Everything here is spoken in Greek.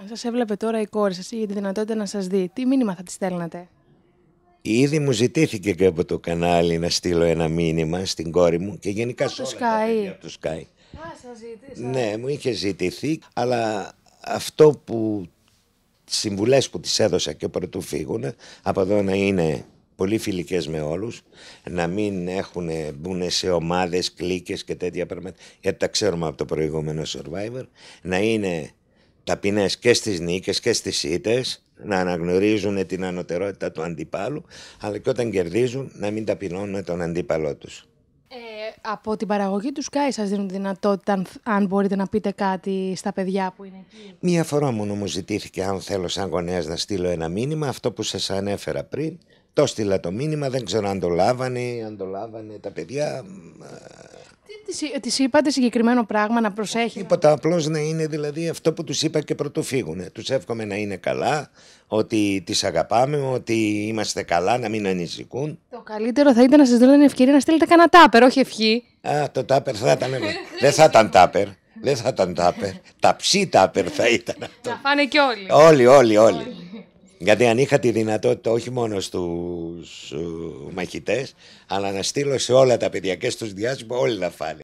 Αν σας έβλεπε τώρα η κόρη σας ή για τη δυνατότητα να σας δει, τι μήνυμα θα της στέλνατε. Ήδη μου ζητήθηκε και από το κανάλι να στείλω ένα μήνυμα στην κόρη μου και γενικά σε όλα τα παιδιά του Sky. Α, σας Ναι, μου είχε ζητηθεί, αλλά αυτό που τις συμβουλές που τις έδωσα και πρωτού φύγουν, από εδώ να είναι πολύ φιλικές με όλους, να μην έχουν, μπουν σε ομάδες, κλίκες και τέτοια πράγματα, γιατί τα ξέρουμε από το προηγούμενο Survivor, να είναι ταπεινές και στις νίκες και στις ήττες, να αναγνωρίζουν την ανωτερότητα του αντιπάλου, αλλά και όταν κερδίζουν να μην ταπεινώνουν τον αντίπαλό τους. Ε, από την παραγωγή του Sky σας δίνουν δυνατότητα αν, μπορείτε να πείτε κάτι στα παιδιά που είναι εκεί. Μία φορά μόνο μου ζητήθηκε αν θέλω σαν γονέας να στείλω ένα μήνυμα, αυτό που σας ανέφερα πριν. Το στείλα το μήνυμα, δεν ξέρω αν το λάβανε, αν το λάβανε τα παιδιά, τη ε, είπατε συγκεκριμένο πράγμα να προσέχει. Τίποτα. Απλώς να είναι δηλαδή αυτό που τους είπα και πρωτού φύγουν. Τους εύχομαι να είναι καλά, ότι τις αγαπάμε, ότι είμαστε καλά, να μην ανησυχούν. Το καλύτερο θα ήταν να σας δώσω την ευκαιρία να στείλετε κανένα τάπερ, όχι ευχή. Α, το τάπερ θα ήταν. Ναι. Δεν θα ήταν τάπερ. Δεν θα ήταν τάπερ. Ταψί τάπερ θα ήταν αυτό. φάνε και Όλοι, όλοι, όλοι. όλοι. Γιατί αν είχα τη δυνατότητα όχι μόνο στους ε, μαχητές, αλλά να στείλω σε όλα τα παιδιά και στους διάσημους, όλοι να φάνε.